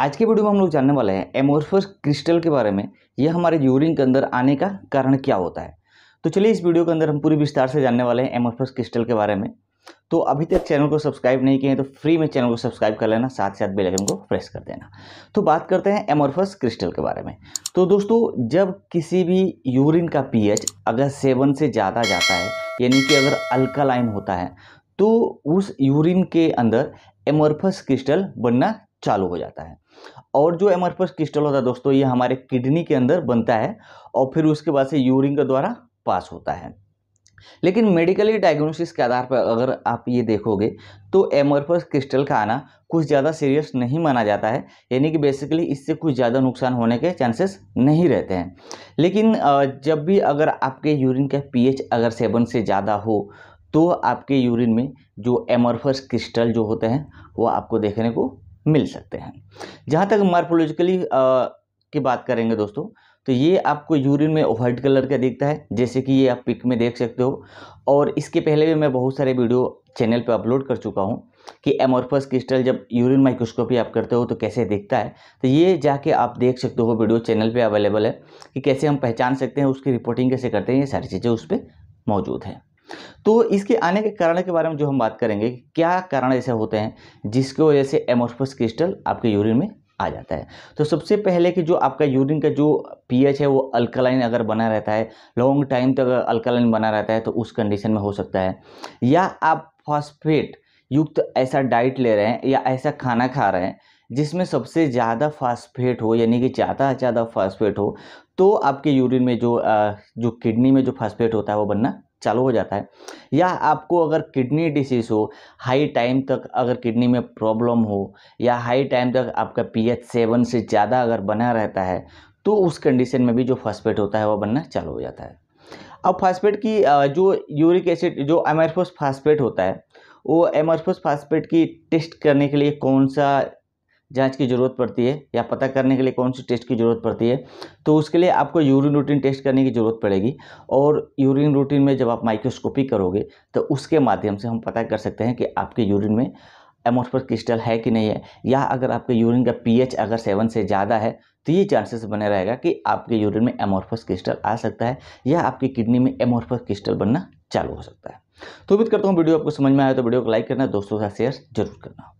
आज के वीडियो में हम लोग जानने वाले हैं एमोर्फस क्रिस्टल के बारे में यह हमारे यूरिन के अंदर आने का कारण क्या होता है तो चलिए इस वीडियो के अंदर हम पूरी विस्तार से जानने वाले हैं एमोर्फस क्रिस्टल के बारे में तो अभी तक चैनल को सब्सक्राइब नहीं किए हैं तो फ्री में चैनल को सब्सक्राइब कर लेना साथ साथ बेल आइकन को प्रेस कर देना तो बात करते हैं एमोर्फस क्रिस्टल के बारे में तो दोस्तों जब किसी भी यूरिन का एच अगर सेवन से ज़्यादा जाता है यानी कि अगर अल्कालाइन होता है तो उस यूरिन के अंदर एमोर्फस क्रिस्टल बनना चालू हो जाता है और जो एमरफस क्रिस्टल होता है दोस्तों ये हमारे किडनी के अंदर बनता है और फिर उसके बाद से यूरिन के द्वारा पास होता है लेकिन मेडिकली डायग्नोसिस के आधार पर अगर आप ये देखोगे तो एमरफस क्रिस्टल का आना कुछ ज़्यादा सीरियस नहीं माना जाता है यानी कि बेसिकली इससे कुछ ज़्यादा नुकसान होने के चांसेस नहीं रहते हैं लेकिन जब भी अगर आपके यूरिन का पीएच अगर सेवन से ज़्यादा हो तो आपके यूरिन में जो एमरफस क्रिस्टल जो होते हैं वो आपको देखने को मिल सकते हैं जहाँ तक मार्फोलॉजिकली की बात करेंगे दोस्तों तो ये आपको यूरिन में वाइट कलर का दिखता है जैसे कि ये आप पिक में देख सकते हो और इसके पहले भी मैं बहुत सारे वीडियो चैनल पर अपलोड कर चुका हूँ कि एमोरफस क्रिस्टल जब यूरिन माइक्रोस्कोपी आप करते हो तो कैसे दिखता है तो ये जाके आप देख सकते हो वीडियो चैनल पे अवेलेबल है कि कैसे हम पहचान सकते हैं उसकी रिपोर्टिंग कैसे करते हैं ये सारी चीज़ें उस पर मौजूद हैं तो इसके आने के कारण के बारे में जो हम बात करेंगे क्या कारण ऐसे होते हैं जिसकी वजह से एमोस्फस क्रिस्टल आपके यूरिन में आ जाता है तो सबसे पहले कि जो आपका यूरिन का जो पीएच है वो अल्कलाइन अगर बना रहता है लॉन्ग टाइम तक अगर अल्कलाइन बना रहता है तो उस कंडीशन में हो सकता है या आप फॉस्फेट युक्त ऐसा डाइट ले रहे हैं या ऐसा खाना खा रहे हैं जिसमें सबसे ज़्यादा फास्फेट हो यानी कि ज़्यादा ज़्यादा फास्फेट हो तो आपके यूरिन में जो जो किडनी में जो फास्फेट होता है वो बनना चालू हो जाता है या आपको अगर किडनी डिसीज़ हो हाई टाइम तक अगर किडनी में प्रॉब्लम हो या हाई टाइम तक आपका पीएच सेवन से ज़्यादा अगर बना रहता है तो उस कंडीशन में भी जो फॉस्फेट होता है वह बनना चालू हो जाता है अब फॉस्फेट की जो यूरिक एसिड जो एमरफोस फॉस्फेट होता है वो एमरफोस फॉस्फेट की टेस्ट करने के लिए कौन सा जांच की ज़रूरत पड़ती है या पता करने के लिए कौन सी टेस्ट की ज़रूरत पड़ती है तो उसके लिए आपको यूरिन रूटीन टेस्ट करने की ज़रूरत पड़ेगी और यूरिन रूटीन में जब आप माइक्रोस्कोपी करोगे तो उसके माध्यम से हम पता कर सकते हैं कि आपके यूरिन में एमोस्पर क्रिस्टल है कि नहीं है या अगर आपके यूरिन का पी अगर सेवन से ज़्यादा है तो ये चांसेस बने रहेगा कि आपके यूरिन में एमोर्फस क्रिस्टल आ सकता है या आपकी किडनी में एमोर्फस क्रिस्टल बनना चालू हो सकता है तो उम्मीद करता हूँ वीडियो आपको समझ में आया तो वीडियो को लाइक करना दोस्तों के साथ शेयर जरूर करना